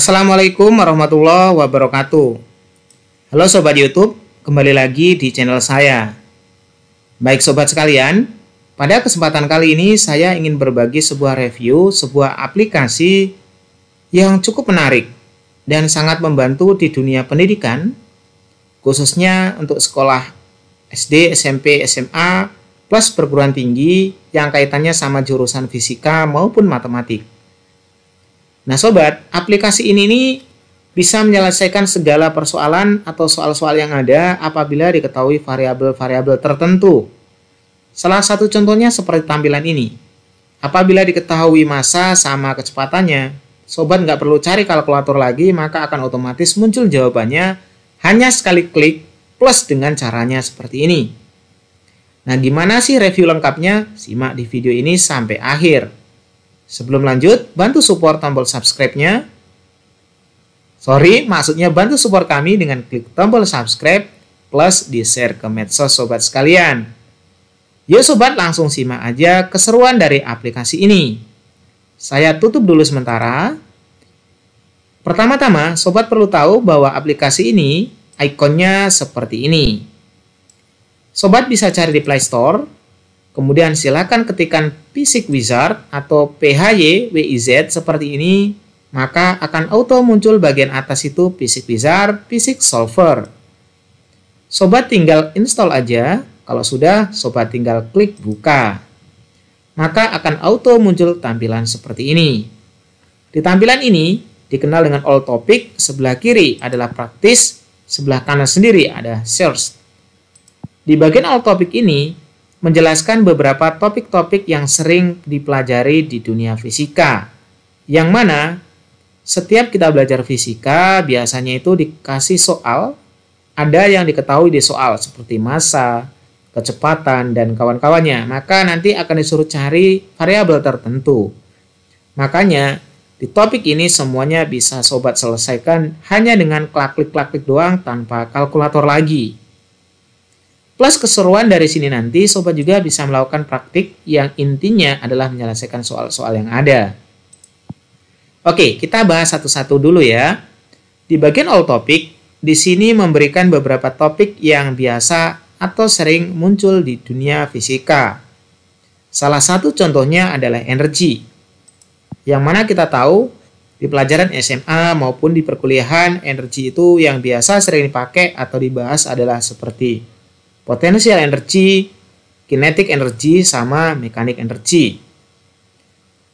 Assalamualaikum warahmatullahi wabarakatuh. Halo sobat YouTube, kembali lagi di channel saya. Baik sobat sekalian, pada kesempatan kali ini saya ingin berbagi sebuah review sebuah aplikasi yang cukup menarik dan sangat membantu di dunia pendidikan khususnya untuk sekolah SD, SMP, SMA plus perguruan tinggi yang kaitannya sama jurusan fisika maupun matematik. Nah sobat, aplikasi ini nih bisa menyelesaikan segala persoalan atau soal-soal yang ada apabila diketahui variabel-variabel tertentu. Salah satu contohnya seperti tampilan ini. Apabila diketahui masa sama kecepatannya, sobat nggak perlu cari kalkulator lagi, maka akan otomatis muncul jawabannya hanya sekali klik plus dengan caranya seperti ini. Nah, gimana sih review lengkapnya? Simak di video ini sampai akhir. Sebelum lanjut, bantu support tombol subscribe-nya. Sorry, maksudnya bantu support kami dengan klik tombol subscribe plus di-share ke medsos sobat sekalian. Yuk sobat, langsung simak aja keseruan dari aplikasi ini. Saya tutup dulu sementara. Pertama-tama, sobat perlu tahu bahwa aplikasi ini ikonnya seperti ini. Sobat bisa cari di Play Store Kemudian silakan ketikkan Physics Wizard atau PHY WIZ seperti ini, maka akan auto muncul bagian atas itu Physics Wizard, Physics Solver. Sobat tinggal install aja, kalau sudah sobat tinggal klik buka. Maka akan auto muncul tampilan seperti ini. Di tampilan ini dikenal dengan all topic, sebelah kiri adalah praktis, sebelah kanan sendiri ada search. Di bagian all topic ini menjelaskan beberapa topik-topik yang sering dipelajari di dunia fisika. Yang mana setiap kita belajar fisika biasanya itu dikasih soal, ada yang diketahui di soal seperti massa, kecepatan dan kawan-kawannya. Maka nanti akan disuruh cari variabel tertentu. Makanya di topik ini semuanya bisa sobat selesaikan hanya dengan klik-klik doang tanpa kalkulator lagi. Plus keseruan dari sini nanti, sobat juga bisa melakukan praktik yang intinya adalah menyelesaikan soal-soal yang ada. Oke, kita bahas satu-satu dulu ya. Di bagian all topic, di sini memberikan beberapa topik yang biasa atau sering muncul di dunia fisika. Salah satu contohnya adalah energi. Yang mana kita tahu di pelajaran SMA maupun di perkuliahan, energi itu yang biasa sering dipakai atau dibahas adalah seperti Potensial energi, kinetik energi, sama mekanik energi.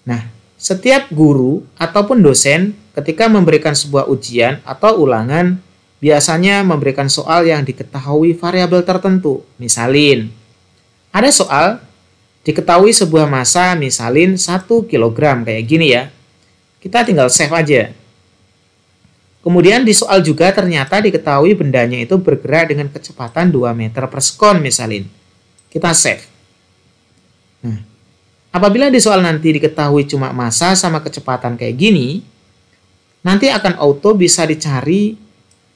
Nah, setiap guru ataupun dosen ketika memberikan sebuah ujian atau ulangan biasanya memberikan soal yang diketahui variabel tertentu. Misalin, ada soal diketahui sebuah massa misalin 1 kg kayak gini ya. Kita tinggal save aja. Kemudian di soal juga ternyata diketahui bendanya itu bergerak dengan kecepatan 2 meter per sekon misalnya. Kita save. Nah, apabila di soal nanti diketahui cuma massa sama kecepatan kayak gini, nanti akan auto bisa dicari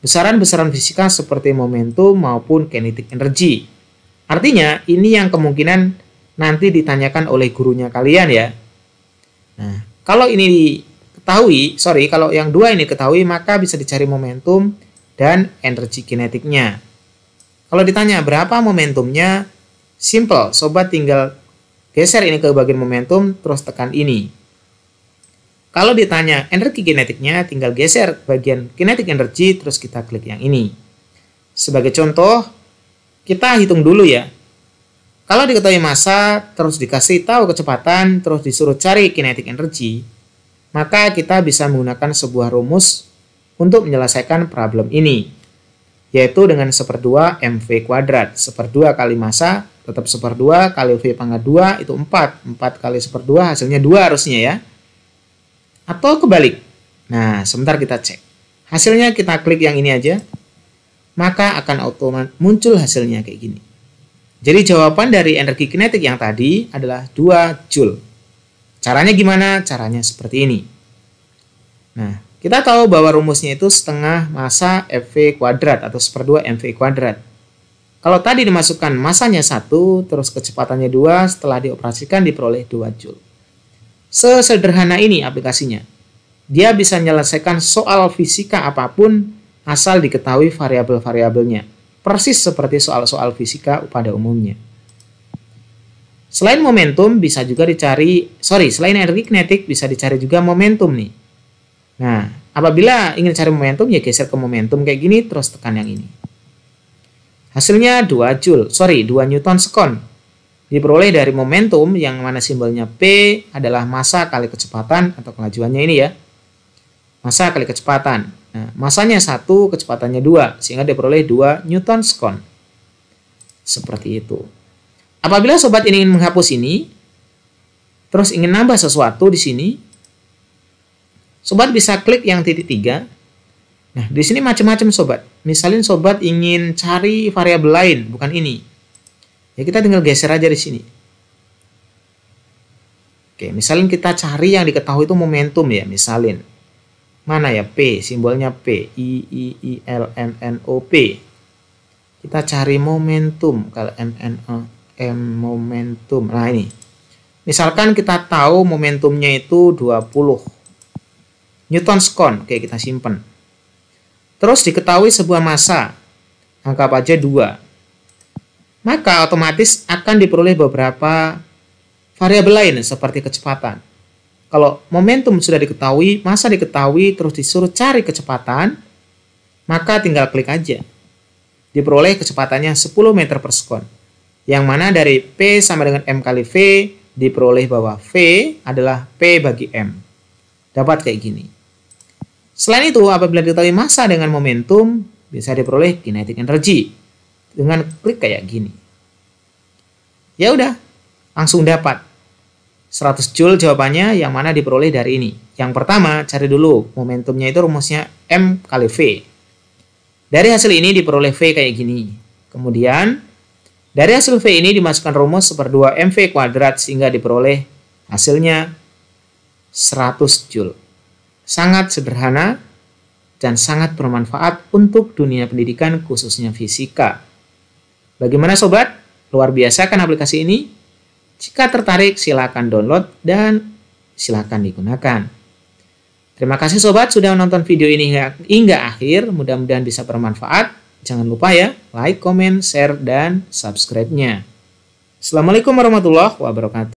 besaran-besaran fisika seperti momentum maupun kinetic energy. Artinya, ini yang kemungkinan nanti ditanyakan oleh gurunya kalian ya. Nah, kalau ini ketahui, sorry, kalau yang dua ini ketahui, maka bisa dicari momentum dan energi kinetiknya. Kalau ditanya berapa momentumnya, simple, sobat tinggal geser ini ke bagian momentum, terus tekan ini. Kalau ditanya energi kinetiknya, tinggal geser bagian kinetik energi, terus kita klik yang ini. Sebagai contoh, kita hitung dulu ya. Kalau diketahui massa, terus dikasih tahu kecepatan, terus disuruh cari kinetik energi, maka kita bisa menggunakan sebuah rumus untuk menyelesaikan problem ini, yaitu dengan seperdua mv kuadrat. Seperdua kali massa tetap seperdua kali v pangkat 2 itu 4. 4 kali seperdua hasilnya 2 harusnya ya. Atau kebalik. Nah, sebentar kita cek. Hasilnya kita klik yang ini aja. Maka akan otomatis muncul hasilnya kayak gini. Jadi jawaban dari energi kinetik yang tadi adalah 2 Joule. Caranya gimana? Caranya seperti ini. Nah, kita tahu bahwa rumusnya itu setengah masa FV kuadrat atau seperdua MV kuadrat. Kalau tadi dimasukkan masanya satu, terus kecepatannya dua, setelah dioperasikan diperoleh 2 Joule. Sesederhana ini aplikasinya. Dia bisa menyelesaikan soal fisika apapun asal diketahui variabel-variabelnya. Persis seperti soal-soal fisika pada umumnya. Selain momentum bisa juga dicari, sorry, selain energi kinetik bisa dicari juga momentum nih. Nah, apabila ingin cari momentum ya geser ke momentum kayak gini terus tekan yang ini. Hasilnya 2 Joule, sorry 2 Newton sekon. Diperoleh dari momentum yang mana simbolnya P adalah massa kali kecepatan atau kelajuannya ini ya. Massa kali kecepatan. Nah, masanya 1, kecepatannya 2, sehingga diperoleh 2 Newton sekon. Seperti itu. Apabila sobat ini ingin menghapus ini, terus ingin nambah sesuatu di sini, sobat bisa klik yang titik tiga. Nah, di sini macam-macam sobat. Misalnya sobat ingin cari variabel lain, bukan ini. Ya kita tinggal geser aja di sini. Oke, misalnya kita cari yang diketahui itu momentum ya, misalnya. Mana ya P, simbolnya P, I, I, I, L, n N, O, P. Kita cari momentum, kalau n N, O, M momentum. Nah ini. Misalkan kita tahu momentumnya itu 20 Newton kon. Oke, kita simpan. Terus diketahui sebuah massa. Anggap aja 2. Maka otomatis akan diperoleh beberapa variabel lain seperti kecepatan. Kalau momentum sudah diketahui, massa diketahui, terus disuruh cari kecepatan, maka tinggal klik aja. Diperoleh kecepatannya 10 meter per sekon yang mana dari P sama dengan M kali V diperoleh bahwa V adalah P bagi M. Dapat kayak gini. Selain itu, apabila diketahui massa dengan momentum, bisa diperoleh kinetik energi dengan klik kayak gini. Ya udah, langsung dapat. 100 joule jawabannya yang mana diperoleh dari ini. Yang pertama, cari dulu momentumnya itu rumusnya M kali V. Dari hasil ini diperoleh V kayak gini. Kemudian dari hasil V ini dimasukkan rumus per 2 MV kuadrat sehingga diperoleh hasilnya 100 Joule. Sangat sederhana dan sangat bermanfaat untuk dunia pendidikan khususnya fisika. Bagaimana sobat? Luar biasa kan aplikasi ini? Jika tertarik silakan download dan silakan digunakan. Terima kasih sobat sudah menonton video ini hingga akhir. Mudah-mudahan bisa bermanfaat. Jangan lupa ya, like, comment, share, dan subscribe-nya. Assalamualaikum warahmatullahi wabarakatuh.